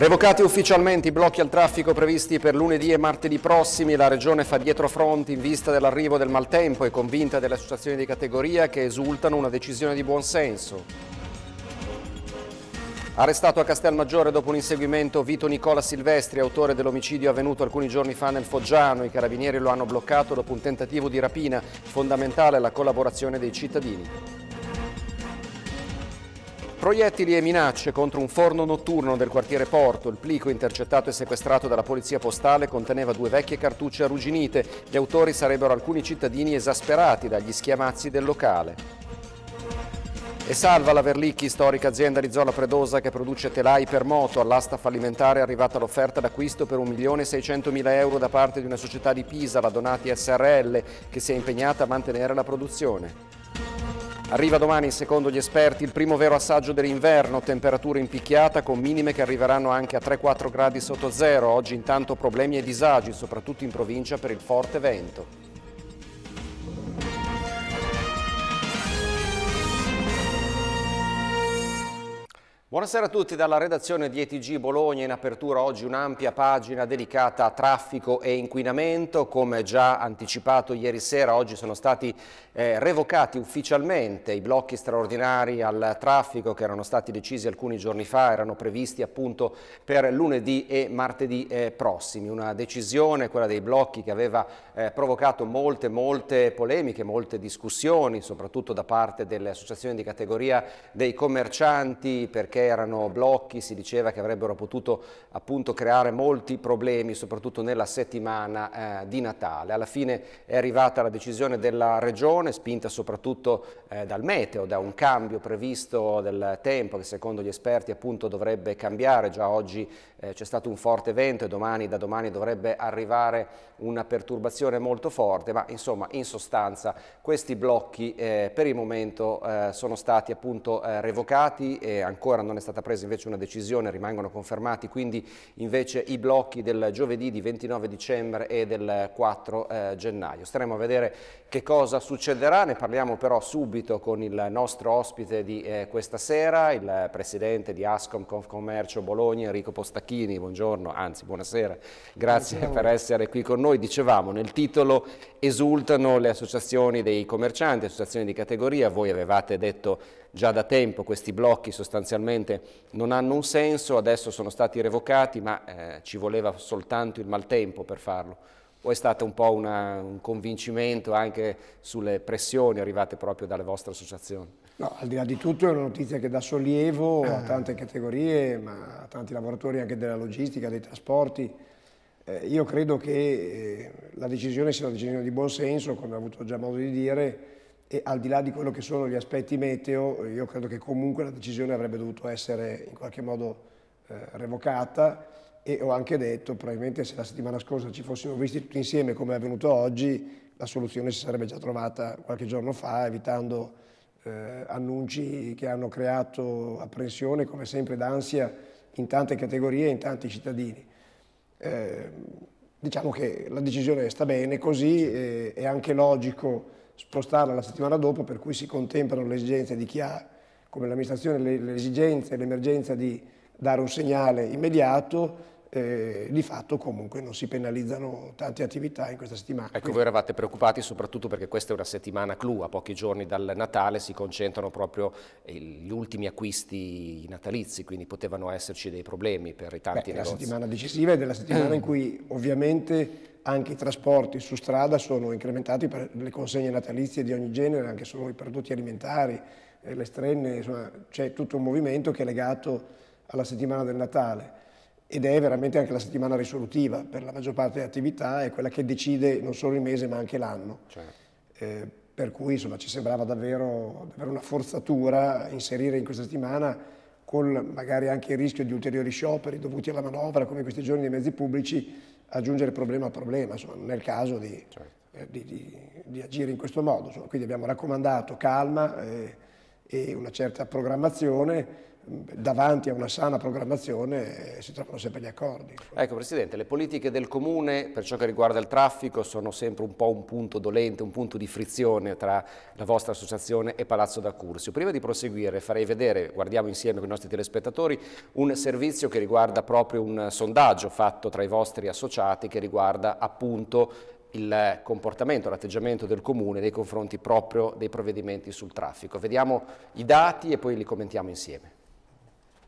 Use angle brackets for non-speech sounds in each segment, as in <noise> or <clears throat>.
Revocati ufficialmente i blocchi al traffico previsti per lunedì e martedì prossimi, la Regione fa dietro fronte in vista dell'arrivo del maltempo e convinta delle associazioni di categoria che esultano una decisione di buonsenso. Arrestato a Castelmaggiore dopo un inseguimento Vito Nicola Silvestri, autore dell'omicidio avvenuto alcuni giorni fa nel Foggiano. I carabinieri lo hanno bloccato dopo un tentativo di rapina. Fondamentale la collaborazione dei cittadini. Proiettili e minacce contro un forno notturno del quartiere Porto. Il plico intercettato e sequestrato dalla polizia postale conteneva due vecchie cartucce arrugginite. Gli autori sarebbero alcuni cittadini esasperati dagli schiamazzi del locale. E salva la Verlicchi, storica azienda di zona Predosa che produce telai per moto. All'asta fallimentare è arrivata l'offerta d'acquisto per 1.600.000 euro da parte di una società di Pisa, la Donati SRL, che si è impegnata a mantenere la produzione. Arriva domani, secondo gli esperti, il primo vero assaggio dell'inverno, temperature in picchiata con minime che arriveranno anche a 3-4 gradi sotto zero. Oggi intanto problemi e disagi, soprattutto in provincia per il forte vento. Buonasera a tutti dalla redazione di ETG Bologna. In apertura oggi un'ampia pagina dedicata a traffico e inquinamento. Come già anticipato ieri sera, oggi sono stati eh, revocati ufficialmente i blocchi straordinari al traffico che erano stati decisi alcuni giorni fa, erano previsti appunto per lunedì e martedì eh, prossimi. Una decisione, quella dei blocchi, che aveva eh, provocato molte, molte polemiche, molte discussioni, soprattutto da parte delle associazioni di categoria dei commercianti perché perché erano blocchi, si diceva che avrebbero potuto appunto creare molti problemi, soprattutto nella settimana eh, di Natale. Alla fine è arrivata la decisione della Regione, spinta soprattutto eh, dal meteo, da un cambio previsto del tempo che secondo gli esperti appunto dovrebbe cambiare. Già oggi eh, c'è stato un forte vento e domani, da domani dovrebbe arrivare una perturbazione molto forte, ma insomma in sostanza questi blocchi eh, per il momento eh, sono stati appunto eh, revocati e ancora non non è stata presa invece una decisione, rimangono confermati quindi invece i blocchi del giovedì di 29 dicembre e del 4 eh, gennaio. Staremo a vedere che cosa succederà, ne parliamo però subito con il nostro ospite di eh, questa sera, il presidente di Ascom Confcommercio Bologna, Enrico Postacchini, buongiorno, anzi buonasera, grazie buongiorno. per essere qui con noi. Dicevamo nel titolo esultano le associazioni dei commercianti, associazioni di categoria, voi avevate detto già da tempo questi blocchi sostanzialmente non hanno un senso, adesso sono stati revocati ma eh, ci voleva soltanto il maltempo per farlo. O è stato un po' una, un convincimento anche sulle pressioni arrivate proprio dalle vostre associazioni? No, al di là di tutto è una notizia che dà sollievo a ah. tante categorie, ma a tanti lavoratori anche della logistica, dei trasporti, eh, io credo che eh, la decisione sia una decisione di buon senso, come ho avuto già modo di dire, e al di là di quello che sono gli aspetti meteo, io credo che comunque la decisione avrebbe dovuto essere in qualche modo eh, revocata e ho anche detto probabilmente se la settimana scorsa ci fossimo visti tutti insieme come è avvenuto oggi, la soluzione si sarebbe già trovata qualche giorno fa evitando eh, annunci che hanno creato apprensione come sempre d'ansia in tante categorie e in tanti cittadini. Eh, diciamo che la decisione sta bene così, è anche logico spostarla la settimana dopo, per cui si contemplano le esigenze di chi ha, come l'amministrazione, le, le esigenze, l'emergenza di dare un segnale immediato, eh, di fatto comunque non si penalizzano tante attività in questa settimana. Ecco, voi eravate preoccupati soprattutto perché questa è una settimana clou, a pochi giorni dal Natale si concentrano proprio eh, gli ultimi acquisti natalizi, quindi potevano esserci dei problemi per i tanti Beh, negozi. È la settimana decisiva ed è la settimana in cui ovviamente anche i trasporti su strada sono incrementati per le consegne natalizie di ogni genere, anche solo i prodotti alimentari, eh, le strenne, insomma c'è tutto un movimento che è legato alla settimana del Natale ed è veramente anche la settimana risolutiva per la maggior parte delle attività, è quella che decide non solo il mese ma anche l'anno. Certo. Eh, per cui insomma, ci sembrava davvero, davvero, una forzatura inserire in questa settimana con magari anche il rischio di ulteriori scioperi dovuti alla manovra come in questi giorni dei mezzi pubblici, aggiungere problema a problema, insomma, non caso di, certo. Eh, di, di, di agire in questo modo. Insomma, quindi abbiamo raccomandato calma e, eh, e una certa programmazione davanti a una sana programmazione eh, si trovano sempre gli accordi. Ecco Presidente, le politiche del Comune per ciò che riguarda il traffico sono sempre un po' un punto dolente, un punto di frizione tra la vostra associazione e Palazzo d'Accursio. Prima di proseguire farei vedere, guardiamo insieme con i nostri telespettatori, un servizio che riguarda proprio un sondaggio fatto tra i vostri associati che riguarda appunto il comportamento, l'atteggiamento del Comune nei confronti proprio dei provvedimenti sul traffico. Vediamo i dati e poi li commentiamo insieme.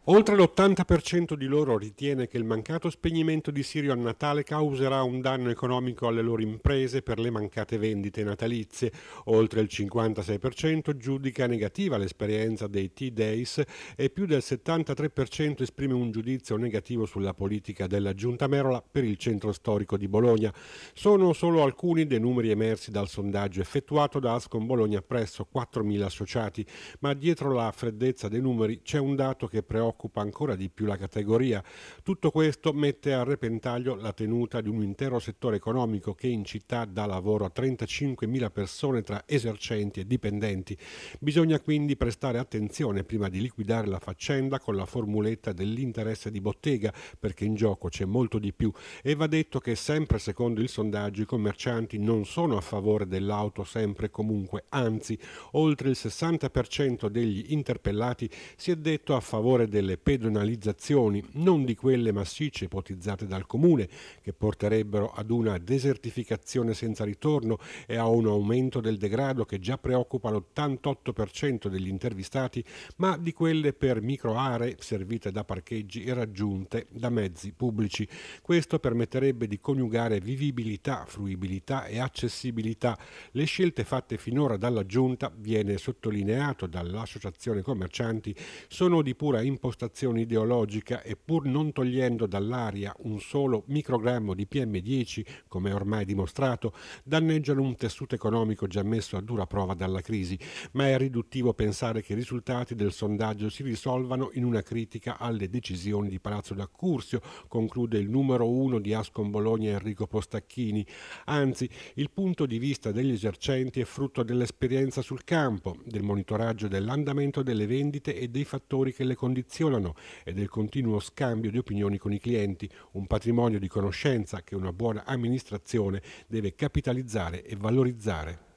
Oltre l'80% di loro ritiene che il mancato spegnimento di Sirio a Natale causerà un danno economico alle loro imprese per le mancate vendite natalizie. Oltre il 56% giudica negativa l'esperienza dei T-Days e più del 73% esprime un giudizio negativo sulla politica della Giunta Merola per il centro storico di Bologna. Sono solo alcuni dei numeri emersi dal sondaggio effettuato da Ascon Bologna presso 4.000 associati, ma dietro la freddezza dei numeri c'è un dato che preoccupa occupa ancora di più la categoria. Tutto questo mette a repentaglio la tenuta di un intero settore economico che in città dà lavoro a 35.000 persone tra esercenti e dipendenti. Bisogna quindi prestare attenzione prima di liquidare la faccenda con la formuletta dell'interesse di bottega, perché in gioco c'è molto di più e va detto che sempre secondo il sondaggio i commercianti non sono a favore dell'auto sempre e comunque, anzi oltre il 60% degli interpellati si è detto a favore del delle pedonalizzazioni, non di quelle massicce ipotizzate dal comune, che porterebbero ad una desertificazione senza ritorno e a un aumento del degrado che già preoccupa l'88% degli intervistati, ma di quelle per microaree servite da parcheggi e raggiunte da mezzi pubblici. Questo permetterebbe di coniugare vivibilità, fruibilità e accessibilità. Le scelte fatte finora dalla Giunta, viene sottolineato dall'Associazione Commercianti, sono di pura impossibilità impostazione ideologica e pur non togliendo dall'aria un solo microgrammo di PM10, come ormai dimostrato, danneggiano un tessuto economico già messo a dura prova dalla crisi, ma è riduttivo pensare che i risultati del sondaggio si risolvano in una critica alle decisioni di Palazzo d'Accursio, conclude il numero uno di Ascom Bologna Enrico Postacchini. Anzi, il punto di vista degli esercenti è frutto dell'esperienza sul campo, del monitoraggio dell'andamento delle vendite e dei fattori che le condizionano relazionano e del continuo scambio di opinioni con i clienti, un patrimonio di conoscenza che una buona amministrazione deve capitalizzare e valorizzare.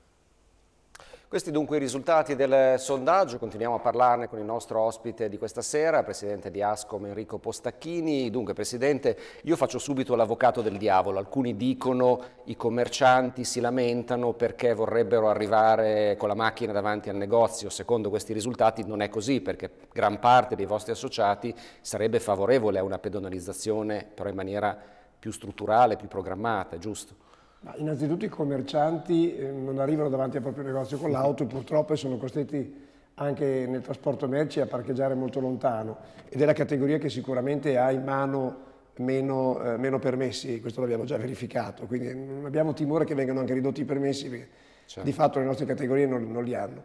Questi dunque i risultati del sondaggio, continuiamo a parlarne con il nostro ospite di questa sera, presidente di Ascom Enrico Postacchini. Dunque presidente, io faccio subito l'avvocato del diavolo, alcuni dicono i commercianti si lamentano perché vorrebbero arrivare con la macchina davanti al negozio, secondo questi risultati non è così perché gran parte dei vostri associati sarebbe favorevole a una pedonalizzazione però in maniera più strutturale, più programmata, giusto? Ma innanzitutto i commercianti eh, non arrivano davanti al proprio negozio con l'auto e purtroppo sono costretti anche nel trasporto merci a parcheggiare molto lontano ed è la categoria che sicuramente ha in mano meno, eh, meno permessi, questo l'abbiamo già verificato, quindi non mm, abbiamo timore che vengano anche ridotti i permessi perché certo. di fatto le nostre categorie non, non li hanno.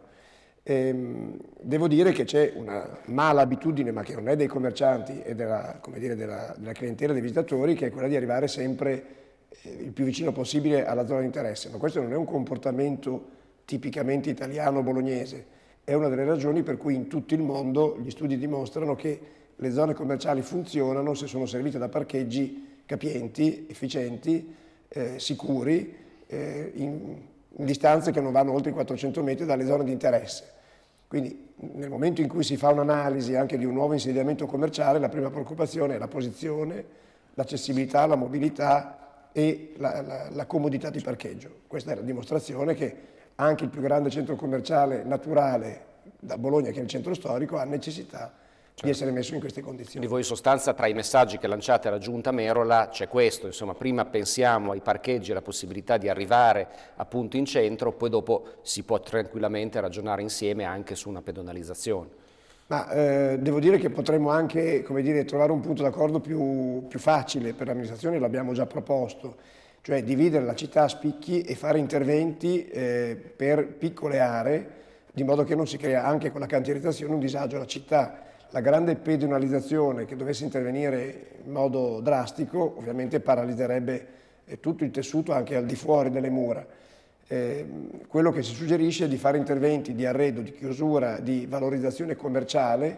Ehm, devo dire che c'è una mala abitudine, ma che non è dei commercianti e della, dire, della, della clientela dei visitatori, che è quella di arrivare sempre eh, il più vicino possibile alla zona di interesse, ma questo non è un comportamento tipicamente italiano bolognese, è una delle ragioni per cui in tutto il mondo gli studi dimostrano che le zone commerciali funzionano se sono servite da parcheggi capienti, efficienti, eh, sicuri, eh, in, in distanze che non vanno oltre i 400 metri dalle zone di interesse. Quindi nel momento in cui si fa un'analisi anche di un nuovo insediamento commerciale, la prima preoccupazione è la posizione, l'accessibilità, la mobilità, e la, la, la comodità di parcheggio. Questa è la dimostrazione che anche il più grande centro commerciale naturale da Bologna, che è il centro storico, ha necessità di certo. essere messo in queste condizioni. Quindi voi in sostanza tra i messaggi che lanciate alla Giunta Merola c'è questo, insomma prima pensiamo ai parcheggi e alla possibilità di arrivare appunto in centro, poi dopo si può tranquillamente ragionare insieme anche su una pedonalizzazione. Ma eh, devo dire che potremmo anche dire, trovare un punto d'accordo più, più facile per l'amministrazione, l'abbiamo già proposto, cioè dividere la città a spicchi e fare interventi eh, per piccole aree, di modo che non si crea anche con la cantierizzazione un disagio alla città. La grande pedonalizzazione che dovesse intervenire in modo drastico ovviamente paralizzerebbe eh, tutto il tessuto anche al di fuori delle mura. Eh, quello che si suggerisce è di fare interventi di arredo, di chiusura, di valorizzazione commerciale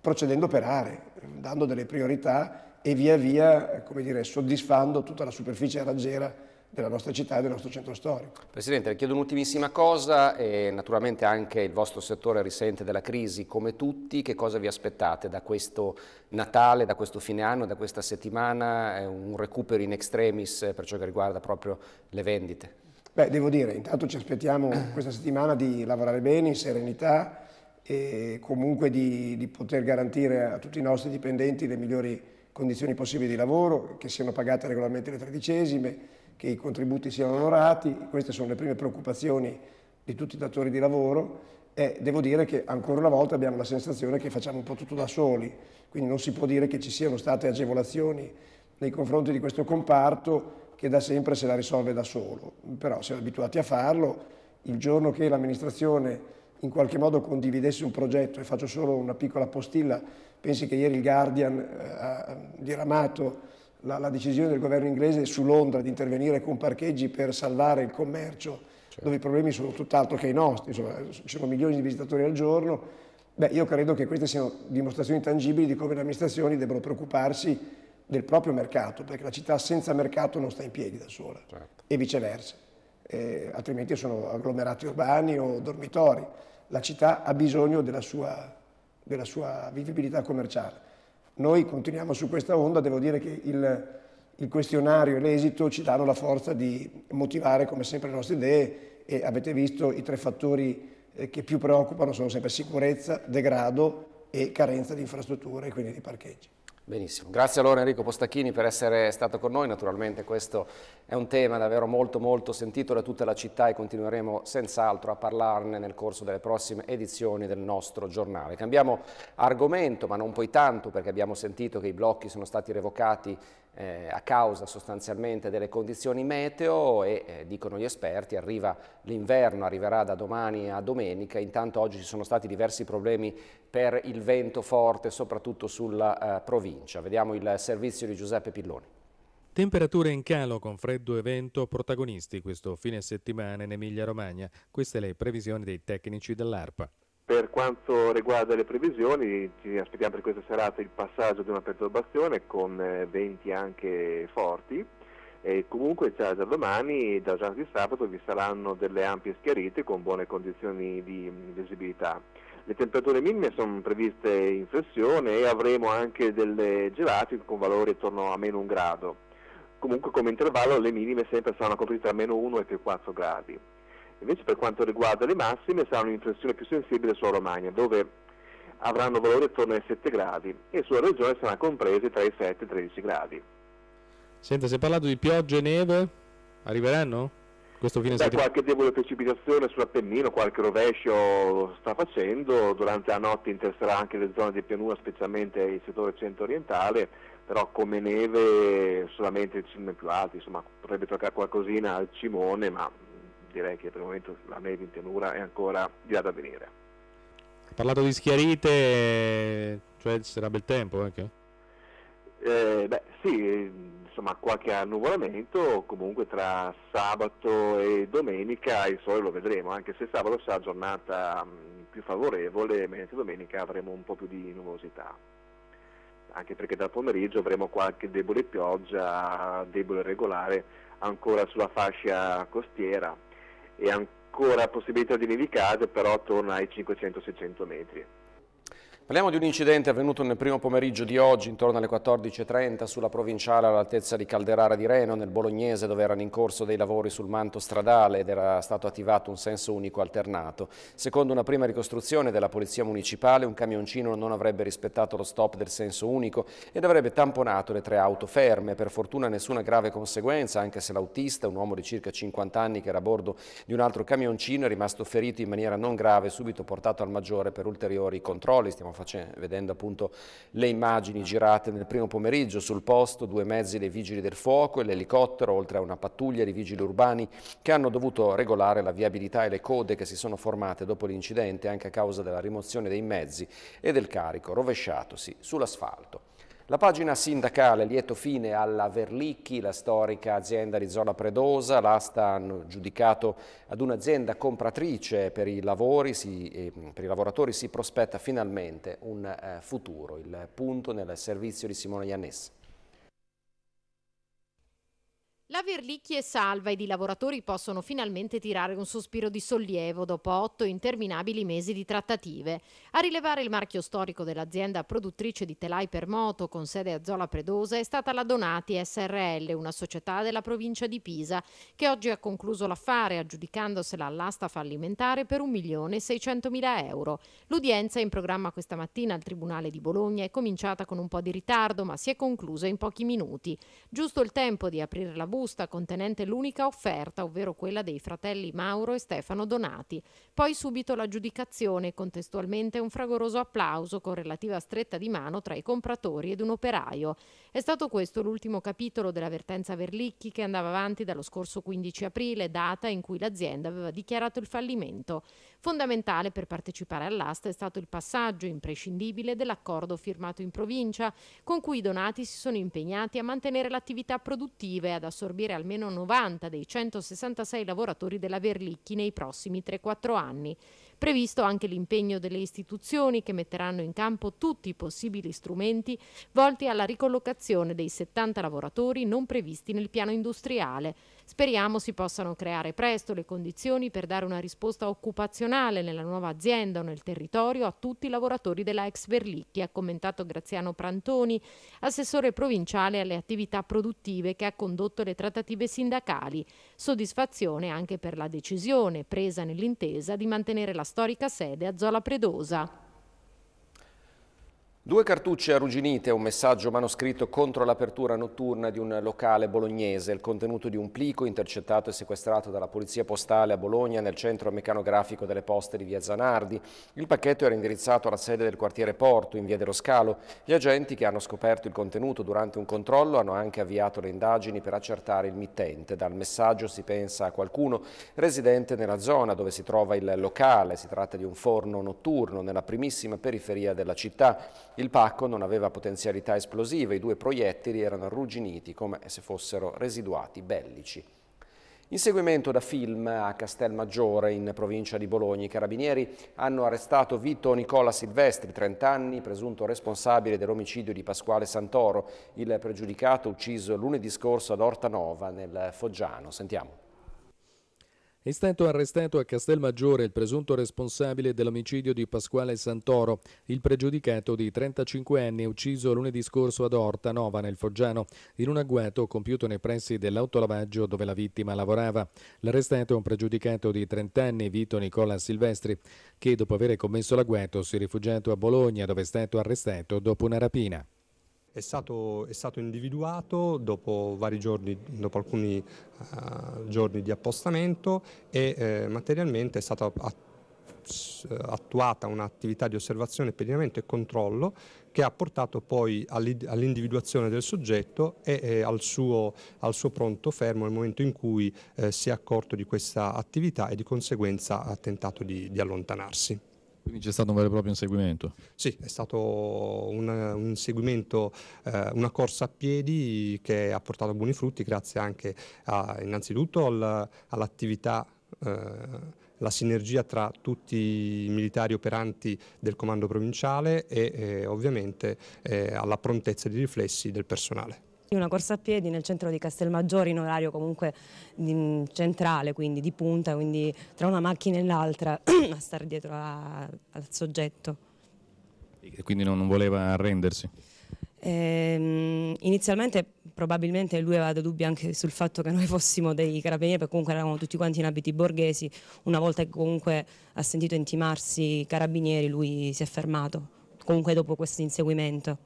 procedendo per aree, dando delle priorità e via via come dire, soddisfando tutta la superficie raggiera della nostra città e del nostro centro storico. Presidente, le chiedo un'ultimissima cosa, e naturalmente anche il vostro settore risente della crisi come tutti, che cosa vi aspettate da questo Natale, da questo fine anno, da questa settimana, un recupero in extremis per ciò che riguarda proprio le vendite? Beh, devo dire, intanto ci aspettiamo questa settimana di lavorare bene, in serenità e comunque di, di poter garantire a tutti i nostri dipendenti le migliori condizioni possibili di lavoro, che siano pagate regolarmente le tredicesime, che i contributi siano onorati, queste sono le prime preoccupazioni di tutti i datori di lavoro e devo dire che ancora una volta abbiamo la sensazione che facciamo un po' tutto da soli, quindi non si può dire che ci siano state agevolazioni nei confronti di questo comparto che da sempre se la risolve da solo, però siamo abituati a farlo, il giorno che l'amministrazione in qualche modo condividesse un progetto, e faccio solo una piccola postilla, pensi che ieri il Guardian eh, ha diramato la, la decisione del governo inglese su Londra di intervenire con parcheggi per salvare il commercio, certo. dove i problemi sono tutt'altro che i nostri, insomma ci sono milioni di visitatori al giorno, beh io credo che queste siano dimostrazioni tangibili di come le amministrazioni debbano preoccuparsi del proprio mercato, perché la città senza mercato non sta in piedi da sola certo. e viceversa, eh, altrimenti sono agglomerati urbani o dormitori. La città ha bisogno della sua, della sua vivibilità commerciale. Noi continuiamo su questa onda, devo dire che il, il questionario e l'esito ci danno la forza di motivare come sempre le nostre idee e avete visto i tre fattori eh, che più preoccupano sono sempre sicurezza, degrado e carenza di infrastrutture e quindi di parcheggi. Benissimo, grazie allora Enrico Postacchini per essere stato con noi, naturalmente questo è un tema davvero molto molto sentito da tutta la città e continueremo senz'altro a parlarne nel corso delle prossime edizioni del nostro giornale. Cambiamo argomento ma non poi tanto perché abbiamo sentito che i blocchi sono stati revocati eh, a causa sostanzialmente delle condizioni meteo e eh, dicono gli esperti arriva l'inverno, arriverà da domani a domenica, intanto oggi ci sono stati diversi problemi per il vento forte soprattutto sulla eh, provincia. Vediamo il servizio di Giuseppe Pilloni. Temperature in calo con freddo e vento protagonisti questo fine settimana in Emilia Romagna. Queste le previsioni dei tecnici dell'ARPA. Per quanto riguarda le previsioni, ci aspettiamo per questa serata il passaggio di una perturbazione con eh, venti anche forti. E comunque già da domani e da già di sabato vi saranno delle ampie schiarite con buone condizioni di visibilità. Le temperature minime sono previste in flessione e avremo anche delle gelate con valori attorno a meno un grado. Comunque come intervallo le minime sempre saranno coprite a meno 1 e più 4 gradi. Invece per quanto riguarda le massime sarà un'inflessione più sensibile sulla Romagna, dove avranno valore attorno ai 7 gradi e sulla regione sarà compresa tra i 7 e i 13 gradi. Senta, si è parlato di piogge e neve, arriveranno? Questo fine Beh, settimana? Qualche debole precipitazione sull'Appennino, qualche rovescio sta facendo, durante la notte interesserà anche le zone di pianura, specialmente il settore centro-orientale, però come neve solamente i cime più alti, insomma potrebbe toccare qualcosina al cimone, ma direi che per il momento la neve in pianura è ancora di là da venire. Ha parlato di schiarite, cioè ci sarà bel tempo anche? Eh, beh, sì, insomma qualche annuvolamento, comunque tra sabato e domenica il sole lo vedremo, anche se sabato sarà giornata mm, più favorevole, mentre domenica avremo un po' più di numerosità. Anche perché dal pomeriggio avremo qualche debole pioggia, debole regolare, ancora sulla fascia costiera e ancora possibilità di nevicate, però attorno ai 500-600 metri. Parliamo di un incidente avvenuto nel primo pomeriggio di oggi, intorno alle 14.30, sulla provinciale all'altezza di Calderara di Reno, nel Bolognese, dove erano in corso dei lavori sul manto stradale ed era stato attivato un senso unico alternato. Secondo una prima ricostruzione della Polizia Municipale, un camioncino non avrebbe rispettato lo stop del senso unico ed avrebbe tamponato le tre auto ferme. Per fortuna nessuna grave conseguenza, anche se l'autista, un uomo di circa 50 anni che era a bordo di un altro camioncino, è rimasto ferito in maniera non grave, subito portato al maggiore per ulteriori controlli. Stiamo facendo, vedendo appunto le immagini girate nel primo pomeriggio sul posto, due mezzi dei vigili del fuoco e l'elicottero, oltre a una pattuglia di vigili urbani che hanno dovuto regolare la viabilità e le code che si sono formate dopo l'incidente anche a causa della rimozione dei mezzi e del carico rovesciatosi sull'asfalto. La pagina sindacale, lieto fine alla Verlicchi, la storica azienda di zona Predosa, l'asta hanno giudicato ad un'azienda compratrice per i, lavori, si, eh, per i, lavoratori si prospetta finalmente un eh, futuro, il punto nel servizio di Simone Iannessa. La Verlicchi è salva ed i lavoratori possono finalmente tirare un sospiro di sollievo dopo otto interminabili mesi di trattative. A rilevare il marchio storico dell'azienda produttrice di telai per moto con sede a Zola Predosa è stata la Donati SRL, una società della provincia di Pisa, che oggi ha concluso l'affare aggiudicandosela all'asta fallimentare per 1.600.000 euro. L'udienza in programma questa mattina al Tribunale di Bologna è cominciata con un po' di ritardo ma si è conclusa in pochi minuti. Giusto il tempo di aprire la busta busta contenente l'unica offerta, ovvero quella dei fratelli Mauro e Stefano Donati. Poi subito l'aggiudicazione, contestualmente un fragoroso applauso con relativa stretta di mano tra i compratori ed un operaio. È stato questo l'ultimo capitolo della vertenza Verlicchi che andava avanti dallo scorso 15 aprile, data in cui l'azienda aveva dichiarato il fallimento. Fondamentale per partecipare all'asta è stato il passaggio imprescindibile dell'accordo firmato in provincia, con cui i donati si sono impegnati a mantenere l'attività produttiva e ad assorbire almeno 90 dei 166 lavoratori della Verlicchi nei prossimi 3-4 anni. Previsto anche l'impegno delle istituzioni che metteranno in campo tutti i possibili strumenti volti alla ricollocazione dei 70 lavoratori non previsti nel piano industriale. Speriamo si possano creare presto le condizioni per dare una risposta occupazionale nella nuova azienda o nel territorio a tutti i lavoratori della ex Verlicchi, ha commentato Graziano Prantoni, assessore provinciale alle attività produttive che ha condotto le trattative sindacali. Soddisfazione anche per la decisione presa nell'intesa di mantenere la storica sede a Zola Predosa. Due cartucce arrugginite, un messaggio manoscritto contro l'apertura notturna di un locale bolognese, il contenuto di un plico intercettato e sequestrato dalla Polizia Postale a Bologna nel centro meccanografico delle poste di via Zanardi. Il pacchetto era indirizzato alla sede del quartiere Porto, in via dello Scalo. Gli agenti che hanno scoperto il contenuto durante un controllo hanno anche avviato le indagini per accertare il mittente. Dal messaggio si pensa a qualcuno residente nella zona dove si trova il locale. Si tratta di un forno notturno nella primissima periferia della città. Il pacco non aveva potenzialità esplosive, i due proiettili erano arrugginiti come se fossero residuati bellici. In seguimento da film a Castelmaggiore, in provincia di Bologna, i carabinieri hanno arrestato Vito Nicola Silvestri, 30 anni, presunto responsabile dell'omicidio di Pasquale Santoro, il pregiudicato ucciso lunedì scorso ad Ortanova, nel Foggiano. Sentiamo. È stato arrestato a Castelmaggiore il presunto responsabile dell'omicidio di Pasquale Santoro, il pregiudicato di 35 anni ucciso lunedì scorso ad Orta Nova nel Foggiano in un agguato compiuto nei pressi dell'autolavaggio dove la vittima lavorava. L'arrestato è un pregiudicato di 30 anni, Vito Nicola Silvestri, che dopo aver commesso l'agguato si è rifugiato a Bologna dove è stato arrestato dopo una rapina. È stato, è stato, individuato dopo, giorni, dopo alcuni uh, giorni di appostamento e eh, materialmente è stata attuata un'attività di osservazione, pedinamento e controllo che ha portato poi all'individuazione del soggetto e, e al, suo, al, suo, pronto fermo nel momento in cui eh, si è accorto di questa attività e di conseguenza ha tentato di, di allontanarsi. Quindi c'è stato un vero e proprio inseguimento? Sì, è stato un, un seguimento, eh, una corsa a piedi che ha portato buoni frutti grazie anche a, innanzitutto al, all'attività eh, la sinergia tra tutti i militari operanti del comando provinciale e eh, ovviamente eh, alla prontezza di riflessi del personale una corsa a piedi nel centro di Castelmaggiore in orario comunque centrale, quindi di punta, quindi tra una macchina e l'altra <clears throat> a stare dietro a, al soggetto. E quindi non voleva arrendersi? Ehm, inizialmente probabilmente lui aveva dei dubbi anche sul fatto che noi <laughs> fossimo dei carabinieri, perché comunque eravamo tutti quanti in abiti borghesi, una volta che comunque ha sentito intimarsi i carabinieri lui si è fermato, comunque dopo questo inseguimento.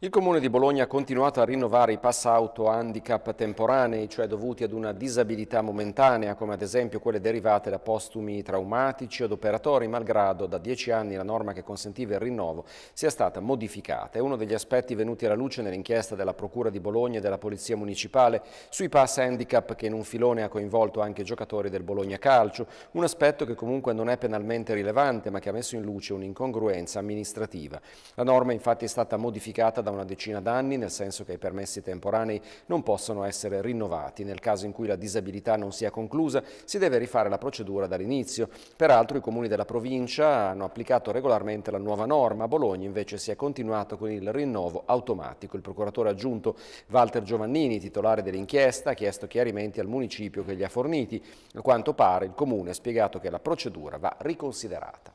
Il Comune di Bologna ha continuato a rinnovare i pass auto handicap temporanei, cioè dovuti ad una disabilità momentanea, come ad esempio quelle derivate da postumi traumatici ad operatori, malgrado da dieci anni la norma che consentiva il rinnovo sia stata modificata. È uno degli aspetti venuti alla luce nell'inchiesta della Procura di Bologna e della Polizia Municipale sui pass handicap che in un filone ha coinvolto anche i giocatori del Bologna Calcio, un aspetto che comunque non è penalmente rilevante ma che ha messo in luce un'incongruenza amministrativa. La norma infatti è stata modificata da da una decina d'anni, nel senso che i permessi temporanei non possono essere rinnovati. Nel caso in cui la disabilità non sia conclusa, si deve rifare la procedura dall'inizio. Peraltro i comuni della provincia hanno applicato regolarmente la nuova norma. A Bologna invece si è continuato con il rinnovo automatico. Il procuratore aggiunto Walter Giovannini, titolare dell'inchiesta, ha chiesto chiarimenti al municipio che gli ha forniti. A quanto pare il comune ha spiegato che la procedura va riconsiderata.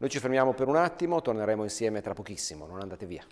Noi ci fermiamo per un attimo, torneremo insieme tra pochissimo, non andate via.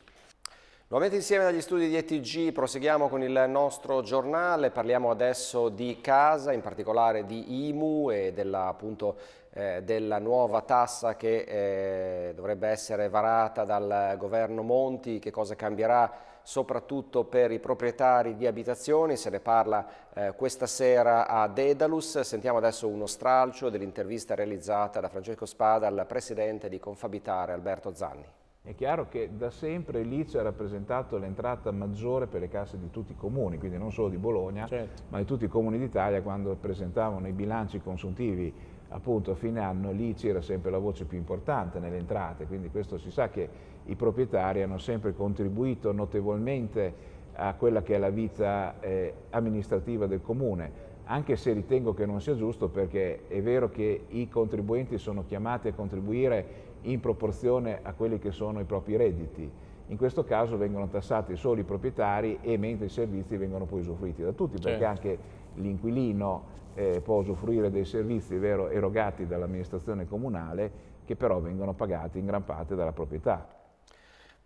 Nuovamente insieme dagli studi di ETG proseguiamo con il nostro giornale, parliamo adesso di casa, in particolare di IMU e della, appunto, eh, della nuova tassa che eh, dovrebbe essere varata dal governo Monti, che cosa cambierà soprattutto per i proprietari di abitazioni, se ne parla eh, questa sera a Dedalus, sentiamo adesso uno stralcio dell'intervista realizzata da Francesco Spada al presidente di Confabitare Alberto Zanni. È chiaro che da sempre Licio ha rappresentato l'entrata maggiore per le casse di tutti i comuni, quindi non solo di Bologna, certo. ma di tutti i comuni d'Italia quando presentavano i bilanci consuntivi appunto a fine anno l'ICI era sempre la voce più importante nelle entrate, quindi questo si sa che i proprietari hanno sempre contribuito notevolmente a quella che è la vita eh, amministrativa del comune, anche se ritengo che non sia giusto perché è vero che i contribuenti sono chiamati a contribuire in proporzione a quelli che sono i propri redditi. In questo caso vengono tassati solo i proprietari e mentre i servizi vengono poi usufruiti da tutti, perché certo. anche l'inquilino eh, può usufruire dei servizi vero, erogati dall'amministrazione comunale che però vengono pagati in gran parte dalla proprietà.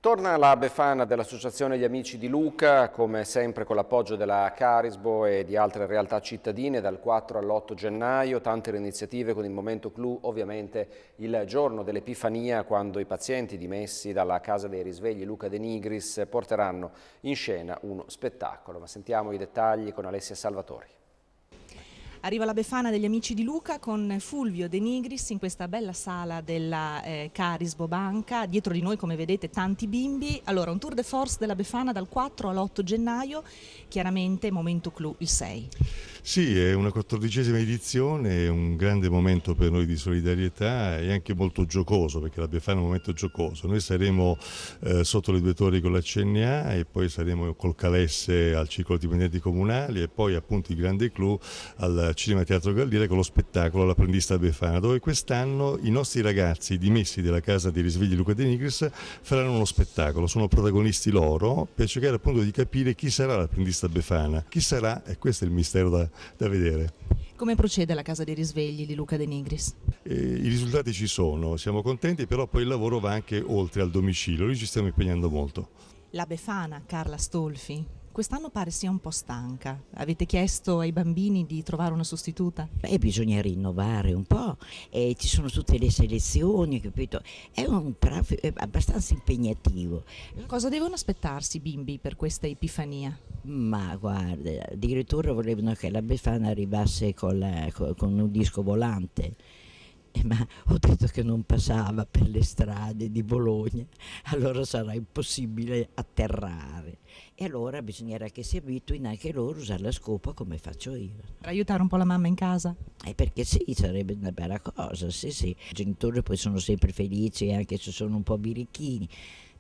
Torna la Befana dell'Associazione Gli Amici di Luca, come sempre con l'appoggio della Carisbo e di altre realtà cittadine, dal 4 all'8 gennaio, tante le iniziative con il momento clou, ovviamente il giorno dell'Epifania, quando i pazienti dimessi dalla Casa dei Risvegli Luca De Nigris porteranno in scena uno spettacolo. Ma sentiamo i dettagli con Alessia Salvatori. Arriva la Befana degli amici di Luca con Fulvio De Nigris in questa bella sala della eh, Carisbo Banca. Dietro di noi, come vedete, tanti bimbi. Allora, un tour de force della Befana dal 4 all'8 gennaio, chiaramente momento clou il 6. Sì, è una quattordicesima edizione, è un grande momento per noi di solidarietà e anche molto giocoso perché la Befana è un momento giocoso. Noi saremo eh, sotto le due torri con la CNA e poi saremo col Calesse al Circolo Dipendenti Comunali e poi appunto il grande clou al Cinema Teatro Galliera con lo spettacolo L'apprendista Befana dove quest'anno i nostri ragazzi dimessi della casa di risvegli Luca De Nigris faranno uno spettacolo, sono protagonisti loro per cercare appunto di capire chi sarà l'apprendista Befana, chi sarà, e questo è il mistero da da vedere. Come procede la casa dei risvegli di Luca De Nigris? Eh, I risultati ci sono, siamo contenti, però poi il lavoro va anche oltre al domicilio, lì ci stiamo impegnando molto. La Befana, Carla Stolfi, quest'anno pare sia un po' stanca. Avete chiesto ai bambini di trovare una sostituta? Beh, bisogna rinnovare un po', E eh, ci sono tutte le selezioni, capito? È un traffico abbastanza impegnativo. Cosa devono aspettarsi i bimbi per questa epifania? Ma guarda, addirittura volevano che la Befana arrivasse con, la, eh, con un disco volante eh, ma ho detto che non passava per le strade di Bologna, <laughs> allora sarà impossibile atterrare. E allora bisognerà che si abituino anche loro a usare la scopa come faccio io. Per aiutare un po' la mamma in casa? Eh, perché sì, sarebbe una bella cosa, sì sì. I genitori poi sono sempre felici anche se sono un po' birichini,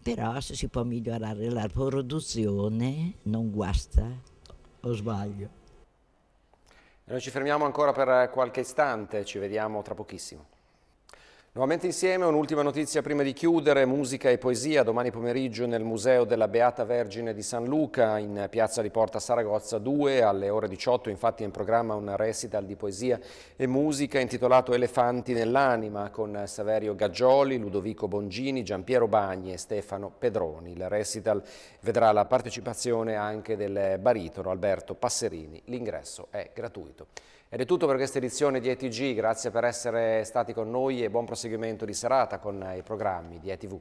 però se si può migliorare la produzione non guasta o sbaglio. Noi ci fermiamo ancora per eh, qualche istante, ci vediamo tra pochissimo. Nuovamente insieme un'ultima notizia prima di chiudere, musica e poesia domani pomeriggio nel Museo della Beata Vergine di San Luca in piazza di Porta Saragozza 2 alle ore 18 infatti è in programma un recital di poesia e musica intitolato Elefanti nell'anima con Saverio Gaggioli, Ludovico Bongini, Giampiero Bagni e Stefano Pedroni. Il recital vedrà la partecipazione anche del baritono Alberto Passerini, l'ingresso è gratuito. Ed è tutto per questa edizione di ETG, grazie per essere stati con noi e buon proseguimento di serata con i programmi di ETV.